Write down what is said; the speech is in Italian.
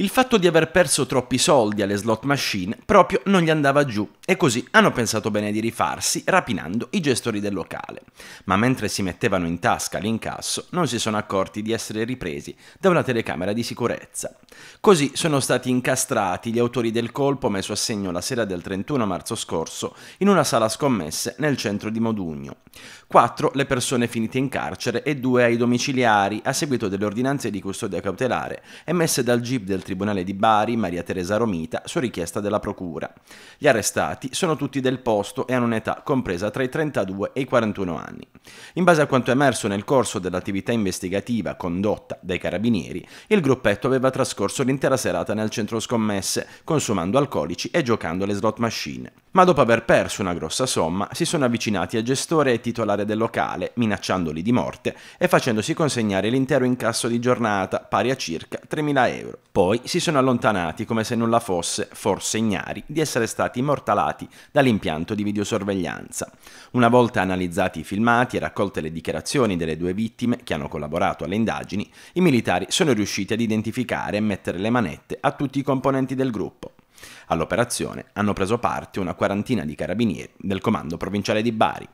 Il fatto di aver perso troppi soldi alle slot machine proprio non gli andava giù e così hanno pensato bene di rifarsi rapinando i gestori del locale. Ma mentre si mettevano in tasca l'incasso non si sono accorti di essere ripresi da una telecamera di sicurezza. Così sono stati incastrati gli autori del colpo messo a segno la sera del 31 marzo scorso in una sala scommesse nel centro di Modugno. Quattro le persone finite in carcere e due ai domiciliari a seguito delle ordinanze di custodia cautelare emesse dal GIP del Tribunale di Bari, Maria Teresa Romita, su richiesta della Procura. Gli arrestati sono tutti del posto e hanno un'età compresa tra i 32 e i 41 anni. In base a quanto emerso nel corso dell'attività investigativa condotta dai carabinieri, il gruppetto aveva trascorso l'intera serata nel centro scommesse, consumando alcolici e giocando alle slot machine ma dopo aver perso una grossa somma si sono avvicinati a gestore e titolare del locale, minacciandoli di morte e facendosi consegnare l'intero incasso di giornata, pari a circa 3.000 euro. Poi si sono allontanati come se nulla fosse, forse ignari, di essere stati immortalati dall'impianto di videosorveglianza. Una volta analizzati i filmati e raccolte le dichiarazioni delle due vittime che hanno collaborato alle indagini, i militari sono riusciti ad identificare e mettere le manette a tutti i componenti del gruppo. All'operazione hanno preso parte una quarantina di carabinieri del Comando Provinciale di Bari,